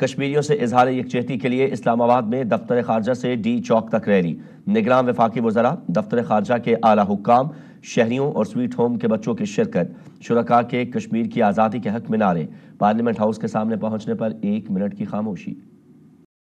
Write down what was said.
कश्मीरियों से इजहार यकजहती के लिए इस्लामाबाद में दफ्तर खारजा से डी चौक तक रैली निगरान वफाकी वजरा दफ्तर खारजा के आला हुकाम शहरियों और स्वीट होम के बच्चों की शिरकत शुरा के कश्मीर की आज़ादी के हक में नारे पार्लियामेंट हाउस के सामने पहुंचने पर एक मिनट की खामोशी